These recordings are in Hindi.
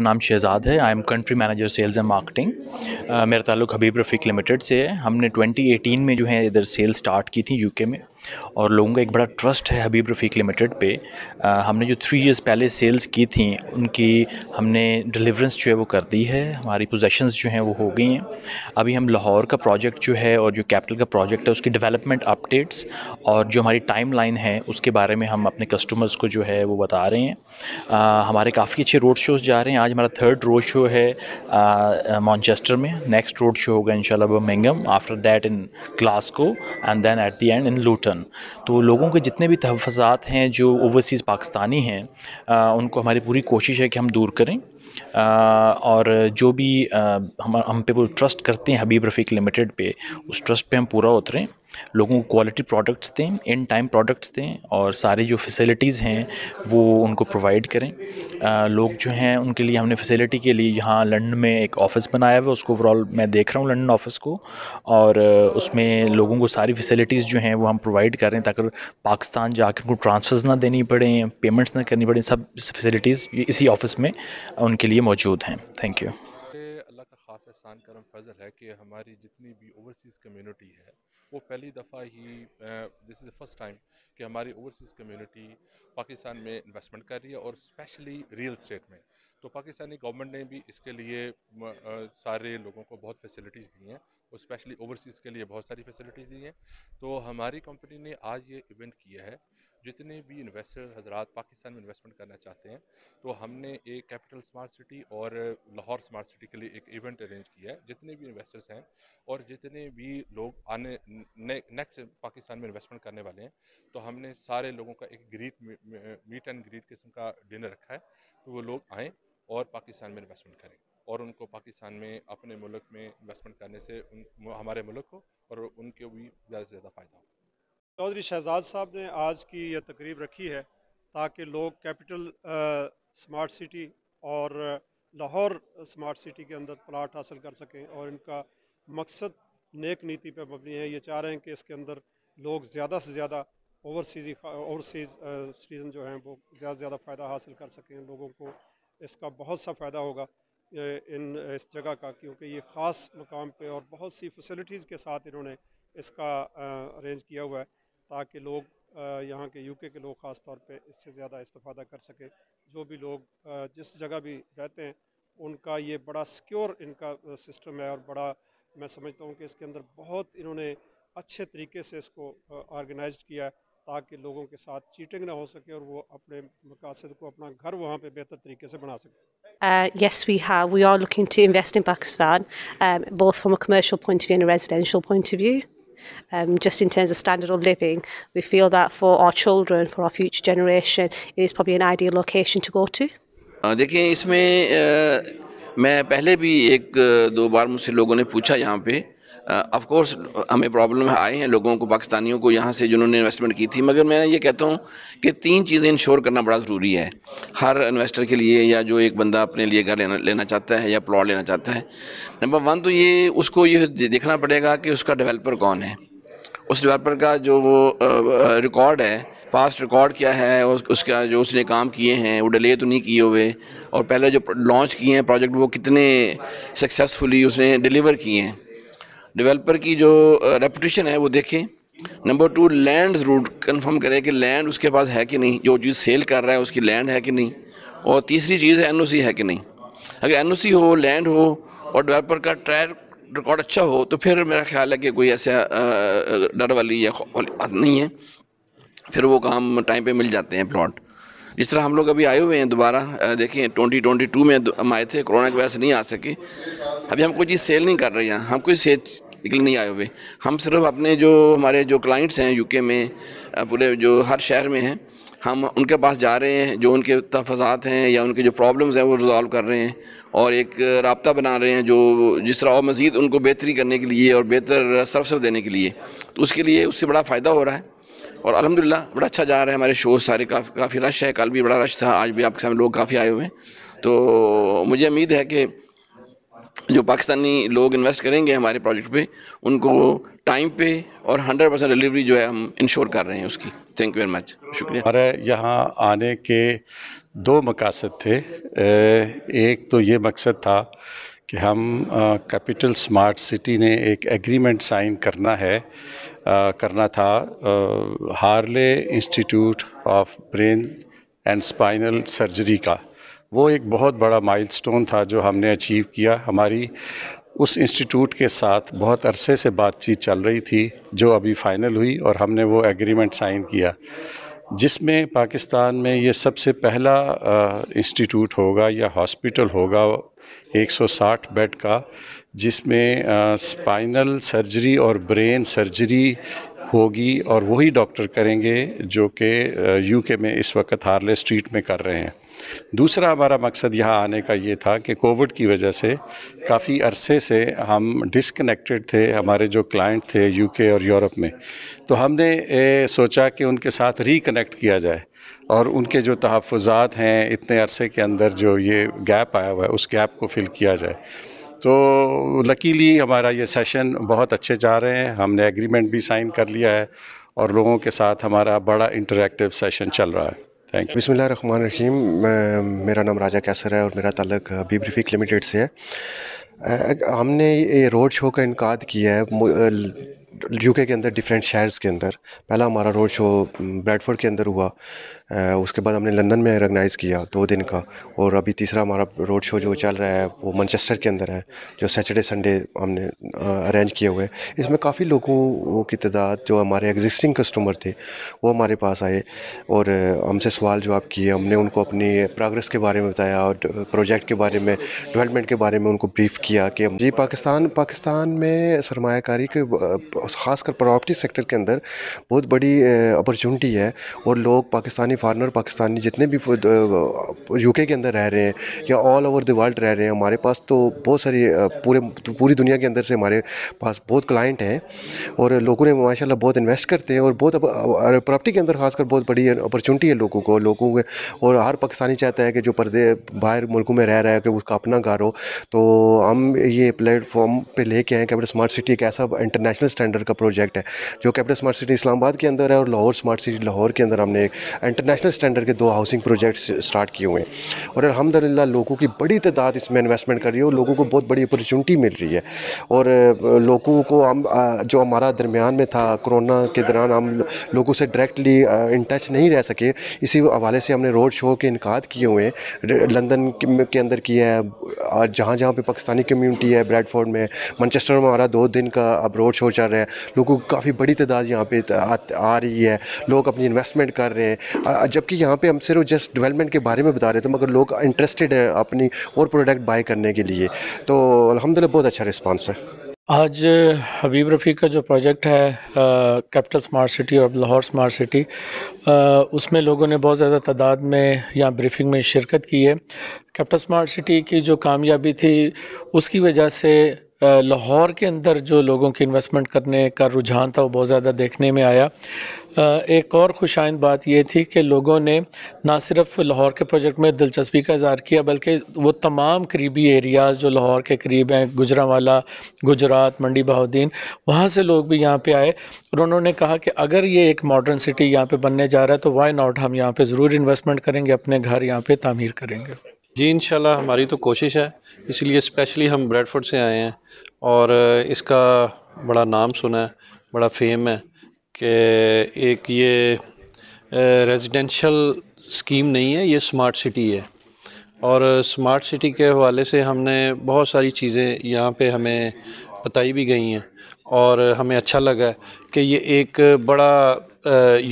मेरा नाम शहजाद है I am country manager sales and marketing मेरा ताल्लुक हबीब रफ़ीक लिमिटेड से है हमने 2018 में जो है इधर सेल स्टार्ट की थी यूके में और लोगों का एक बड़ा ट्रस्ट है हबीब रफ़ीक लिमिटेड पे आ, हमने जो थ्री इयर्स पहले सेल्स की थी उनकी हमने डिलीवरेंस जो है वो कर दी है हमारी पोजेशंस जो हैं वो हो गई हैं अभी हम लाहौर का प्रोजेक्ट जो है और जो कैपिटल का प्रोजेक्ट है उसकी डेवलपमेंट अपडेट्स और जो हमारी टाइम लाइन है उसके बारे में हम अपने कस्टमर्स को जो है वो बता रहे हैं आ, हमारे काफ़ी अच्छे रोड शोज़ जा रहे हैं आज हमारा थर्ड रोड शो है मॉन्चेस्टर में नेक्स्ट रोड शो होगा इन मैंगम after that in Glasgow and then at the end in Luton Euston तो लोगों के जितने भी तहफ़ात हैं जो ओवरसीज़ पाकिस्तानी हैं उनको हमारी पूरी कोशिश है कि हम दूर करें आ, और जो भी आ, हम हम पे वो ट्रस्ट करते हैं हबीब रफ़ीक लिमिटेड पे उस ट्रस्ट पे हम पूरा उतरें लोगों को क्वालिटी प्रोडक्ट्स दें इन टाइम प्रोडक्ट्स दें और सारी जो फैसिलिटीज़ हैं वो उनको प्रोवाइड करें आ, लोग जो हैं उनके लिए हमने फैसिलिटी के लिए यहाँ लंडन में एक ऑफ़िस बनाया हुआ है उसको ओवरऑल मैं देख रहा हूँ लंडन ऑफ़िस को और उसमें लोगों को सारी फैसिलिटीज़ जो हैं वो हम प्रोवाइड करें ताकि पाकिस्तान जाकर उनको ट्रांसफ़र्स ना देनी पड़े पेमेंट्स ना करनी पड़े सब फैसिलिटीज़ इसी ऑफ़िस में उनके लिए मौजूद हैं थैंक यू का करम फजल है कि हमारी जितनी भी ओवरसीज़ कम्युनिटी है वो पहली दफ़ा ही this is the first time कि हमारी ओवरसीज़ कम्युनिटी पाकिस्तान में इन्वेस्टमेंट कर रही है और स्पेशली रियल स्टेट में तो पाकिस्तानी गवर्नमेंट ने भी इसके लिए सारे लोगों को बहुत फैसिलिटीज़ दी हैं और स्पेशली ओवरसीज़ के लिए बहुत सारी फैसिलिटीज़ दी हैं तो हमारी कंपनी ने आज ये इवेंट किया है जितने भी इन्वेस्टर हजरात पाकिस्तान में इन्वेस्टमेंट करना चाहते हैं तो हमने एक कैपिटल स्मार्ट सिटी और लाहौर स्मार्ट सिटी के लिए एक इवेंट अरेंज किया है जितने भी इन्वेस्टर्स हैं और जितने भी लोग आने ने, नेक्स्ट पाकिस्तान में इन्वेस्टमेंट करने वाले हैं तो हमने सारे लोगों का एक ग्रीट मीट एंड ग्रीट किस्म का डिनर रखा है तो वो लोग आएँ और पाकिस्तान में इन्वेस्टमेंट करें और उनको पाकिस्तान में अपने मुल्क में इन्वेस्टमेंट करने से उन हमारे मुल्क को और उनके भी ज़्यादा से ज़्यादा फ़ायदा हो चौधरी शहजाद साहब ने आज की यह तकरीब रखी है ताकि लोग कैपिटल स्मार्ट सिटी और लाहौर स्मार्ट सिटी के अंदर प्लाट हासिल कर सकें और इनका मकसद नेक नीति पर मबनी है ये चाह रहे हैं कि इसके अंदर लोग ज़्यादा से ज़्यादा ओवरसीज ओवरसीज सिटीज़न जो हैं वो ज़्यादा से ज़्यादा फ़ायदा हासिल कर सकें लोगों को इसका बहुत सा फ़ायदा होगा इन इस जगह का क्योंकि ये ख़ास मकाम पे और बहुत सी फैसिलिटीज़ के साथ इन्होंने इसका अरेंज किया हुआ है ताकि लोग यहाँ के यूके के लोग ख़ास तौर पे इससे ज़्यादा इस्तफादा कर सकें जो भी लोग जिस जगह भी रहते हैं उनका ये बड़ा सिक्योर इनका सिस्टम है और बड़ा मैं समझता हूँ कि इसके अंदर बहुत इन्होंने अच्छे तरीके से इसको ऑर्गेनाइज किया है ताकि लोगों के साथ चीटिंग ना हो सके और वो अपने मकासद को अपना घर वहाँ पे बेहतर तरीके से बना सके Uh, yes, we have. We are looking to invest in Pakistan, um, both from a commercial point of view and a residential point of view. Um, just in terms of standard of living, we feel that for our children, for our future generation, it is probably an ideal location to go to. देखिए इसमें मैं पहले भी एक दो बार मुझसे लोगों ने पूछा यहाँ पे ऑफ uh, कोर्स हमें प्रॉब्लम आए हैं लोगों को पाकिस्तानियों को यहाँ से जिन्होंने इन्वेस्टमेंट की थी मगर मैं ये कहता हूँ कि तीन चीज़ें इंश्योर करना बड़ा ज़रूरी है हर इन्वेस्टर के लिए या जो एक बंदा अपने लिए घर लेना लेना चाहता है या प्लॉट लेना चाहता है नंबर वन तो ये उसको ये देखना पड़ेगा कि उसका डिवेलपर कौन है उस डिवेलपर का जो वो रिकॉर्ड है पास्ट रिकॉर्ड क्या है उस, उसका जो उसने काम किए हैं वो डिले तो नहीं किए हुए और पहले जो लॉन्च किए हैं प्रोजेक्ट वो कितने सक्सेसफुली उसने डिलीवर किए हैं डेवलपर की जो रेपुटेशन है वो देखें number two land route confirm करें कि लैंड उसके पास है कि नहीं जो चीज़ सेल कर रहा है उसकी लैंड है कि नहीं और तीसरी चीज़ है सी है कि नहीं अगर सी हो लैंड हो और डेवलपर का ट्रैक रिकॉर्ड अच्छा हो तो फिर मेरा ख्याल है कि कोई ऐसा डर वाली या नहीं है फिर वो काम टाइम पे मिल जाते हैं प्लॉट जिस तरह हम लोग अभी आए हुए हैं दोबारा देखें टू में हम आए थे कोरोना की वजह से नहीं आ सके अभी हम कोई चीज़ सेल नहीं कर रहे हैं हम कोई सेल निकल नहीं आए हुए हम सिर्फ अपने जो हमारे जो क्लाइंट्स हैं यूके में पूरे जो हर शहर में हैं हम उनके पास जा रहे हैं जो उनके तहफात हैं या उनके जो प्रॉब्लम्स हैं वो रिजॉल्व कर रहे हैं और एक रबता बना रहे हैं जो जिस तरह और मज़ीद उनको बेहतरी करने के लिए और बेहतर सर्विस देने के लिए तो उसके लिए उससे बड़ा फ़ायदा हो रहा है और अलहमदिल्ला बड़ा अच्छा जा रहा है हमारे शो सारे काफ़ी काफ़ी रश है कल भी बड़ा रश था आज भी आपके सामने लोग काफ़ी आए हुए हैं तो मुझे उम्मीद है कि जो पाकिस्तानी लोग इन्वेस्ट करेंगे हमारे प्रोजेक्ट पे उनको टाइम पे और 100 परसेंट डिलीवरी जो है हम इंश्योर कर रहे हैं उसकी थैंक यू वेरी मच शुक्रिया हमारे यहाँ आने के दो मकासद थे एक तो ये मकसद था कि हम कैपिटल स्मार्ट सिटी ने एक एग्रीमेंट साइन करना है आ, करना था Harley institute of brain and spinal surgery का वो एक बहुत बड़ा माइलस्टोन था जो हमने अचीव किया हमारी उस इंस्टीट्यूट के साथ बहुत अरसे से बातचीत चल रही थी जो अभी फ़ाइनल हुई और हमने वो एग्रीमेंट साइन किया जिसमें पाकिस्तान में ये सबसे पहला इंस्टीट्यूट होगा या हॉस्पिटल होगा 160 बेड का जिसमें स्पाइनल सर्जरी और ब्रेन सर्जरी होगी और वही डॉक्टर करेंगे जो कि यूके में इस वक्त हार्ले स्ट्रीट में कर रहे हैं दूसरा हमारा मकसद यहाँ आने का ये था कि कोविड की वजह से काफ़ी अरसे से हम डिसकनेक्टेड थे हमारे जो क्लाइंट थे यूके और यूरोप में तो हमने ए, सोचा कि उनके साथ रिकनेक्ट किया जाए और उनके जो तहफ़ात हैं इतने अरसे के अंदर जो ये गैप आया हुआ है उस गैप को फिल किया जाए तो लकीली हमारा ये सेशन बहुत अच्छे जा रहे हैं हमने एग्रीमेंट भी साइन कर लिया है और लोगों के साथ हमारा बड़ा इंटरेक्टिव सेशन चल रहा है थैंक यू रहमान रहीम मेरा नाम राजा कैसर है और मेरा तलक बी रफ़ीक लिमिटेड से है हमने ये रोड शो का इनका किया है यूके के अंदर डिफरेंट शहर्स के अंदर पहला हमारा रोड शो ब्रैडफोर्ड के अंदर हुआ उसके बाद हमने लंदन में ऑर्गेनाइज़ किया दो दिन का और अभी तीसरा हमारा रोड शो जो चल रहा है वो मनचेस्टर के अंदर है जो सैटरडे संडे हमने अरेंज किए हुए इसमें काफ़ी लोगों की तादाद जो हमारे एग्जिस्टिंग कस्टमर थे वो हमारे पास आए और हमसे सवाल जवाब किए हमने उनको अपनी प्रोग्रेस के बारे में बताया और प्रोजेक्ट के बारे में डेवलपमेंट के बारे में उनको ब्रीफ किया कि जी पाकिस्तान पाकिस्तान में सरमाकारी के खासकर प्रॉपर्टी सेक्टर के अंदर बहुत बड़ी अपॉर्चुनिटी है और लोग पाकिस्तानी फार्मर पाकिस्तानी जितने भी यूके के अंदर रह रहे हैं या ऑल ओवर द वर्ल्ड रह रहे हैं हमारे पास तो बहुत सारी पूरे पूरी दुनिया के अंदर से हमारे पास बहुत क्लाइंट हैं और लोगों ने माशा बहुत इन्वेस्ट करते हैं और बहुत प्रॉपर्टी के अंदर खासकर बहुत बड़ी अपॉर्चुनिटी है लोगों को लोगों के और हर पाकिस्तानी चाहता है कि जो पर्दे बाहर मुल्कों में रह रहा है कि उसका अपना घर हो तो हम ये प्लेटफॉर्म पे लेके आए कि स्मार्ट सिटी एक ऐसा इंटरनेशनल स्टैंडर्ड सेंटर का प्रोजेक्ट है जो कैपिटल स्मार्ट सिटी इस्लामाबाद के अंदर है और लाहौर स्मार्ट सिटी लाहौर के अंदर हमने एक इंटरनेशनल स्टैंडर्ड के दो हाउसिंग प्रोजेक्ट्स स्टार्ट किए हुए हैं और अलहमदिल्ला लोगों की बड़ी तादाद इसमें इन्वेस्टमेंट कर रही है और लोगों को बहुत बड़ी अपॉर्चुनिटी मिल रही है और लोगों को हम जो हमारा दरमियान में था कोरोना के दौरान हम लोगों से डायरेक्टली इन टच नहीं रह सके इसी हवाले से हमने रोड शो के इनका किए हुए हैं लंदन के अंदर किया है और जहाँ जहाँ पर पाकिस्तानी कम्यूनिटी है ब्रेडफोर्ड में मनचेस्टर में हमारा दो दिन का अब रोड शो चल रहा है लोगों की काफ़ी बड़ी तादाद यहाँ पे आ, आ रही है लोग अपनी इन्वेस्टमेंट कर रहे हैं जबकि यहाँ पे हम सिर्फ जस्ट डेवलपमेंट के बारे में बता रहे थे तो मगर लोग इंटरेस्टेड हैं अपनी और प्रोडक्ट बाई करने के लिए तो अलहमदिल्ला बहुत अच्छा रिस्पॉन्स है आज हबीब रफ़ी का जो प्रोजेक्ट है कैपिटल स्मार्ट सिटी और लाहौर स्मार्ट सिटी उसमें लोगों ने बहुत ज़्यादा तादाद में यहाँ ब्रीफिंग में शिरकत की है कैपिटल स्मार्ट सिटी की जो कामयाबी थी उसकी वजह से लाहौर के अंदर जो लोगों के इन्वेस्टमेंट करने का रुझान था वो बहुत ज़्यादा देखने में आया एक और खुशाइन बात यह थी कि लोगों ने ना सिर्फ लाहौर के प्रोजेक्ट में दिलचस्पी का इजहार किया बल्कि वो तमाम करीबी एरियाज़ जो लाहौर के करीब हैं गुजरावाला गुजरात मंडी बहाद्दीन वहाँ से लोग भी यहाँ पे आए और उन्होंने कहा कि अगर ये एक मॉडर्न सिटी यहाँ पे बनने जा रहा है तो वाई नॉट हम यहाँ पे ज़रूर इन्वेस्टमेंट करेंगे अपने घर यहाँ पर तामीर करेंगे जी इन हमारी तो कोशिश है इसलिए स्पेशली हम ब्रेडफोर्ड से आए हैं और इसका बड़ा नाम सुना है बड़ा फेम है कि एक ये रेजिडेंशल स्कीम नहीं है ये स्मार्ट सिटी है और स्मार्ट सिटी के हवाले से हमने बहुत सारी चीज़ें यहाँ पे हमें बताई भी गई हैं और हमें अच्छा लगा कि ये एक बड़ा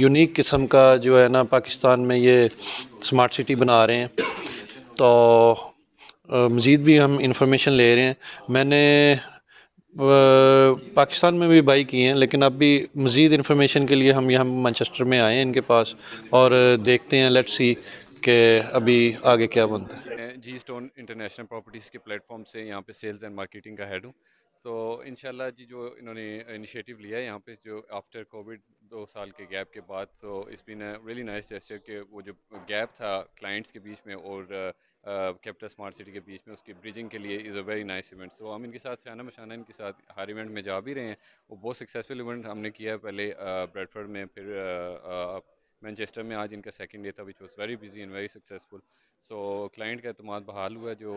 यूनिक किस्म का जो है ना पाकिस्तान में ये स्मार्ट सिटी बना रहे हैं तो मज़ीद भी हम इंफॉर्मेशन ले रहे हैं मैंने पाकिस्तान में भी बाई किए हैं लेकिन अब भी मज़ीद इंफॉर्मेशन के लिए हम यहाँ मैनचेस्टर में आए हैं इनके पास और देखते हैं लेट्स सी के अभी आगे क्या बनता है जी स्टोन इंटरनेशनल प्रॉपर्टीज़ के प्लेटफॉर्म से यहाँ पे सेल्स एंड मार्केटिंग का हेड हूँ तो इन जी जो इन्होंने इनिशिएटिव लिया है यहाँ पे जो आफ्टर कोविड दो साल के गैप के बाद तो इस बिन रियली नाइस जैसे कि वो जो गैप था क्लाइंट्स के बीच में और uh, कैपिटल स्मार्ट सिटी के बीच में उसकी ब्रिजिंग के लिए is a very nice event so हम इनके साथ शाना मशाना इनके साथ हर इवेंट में जा भी रहे हैं वो बहुत सक्सेसफुल इवेंट हमने किया है पहले ब्रेडफर्ड में फिर मैनचेस्टर में आज इनका सेकेंड डे था which was very busy and very successful so client का अतमाद बहाल हुआ जो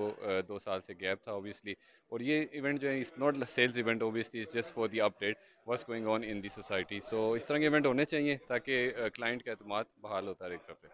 दो साल से गैप था ओबियसली और ये इवेंट जो है is not sales event obviously is just for the update what's going on in the society so इस तरह के इवेंट होने चाहिए ताकि क्लाइंट का अतमाद बहाल होता रहे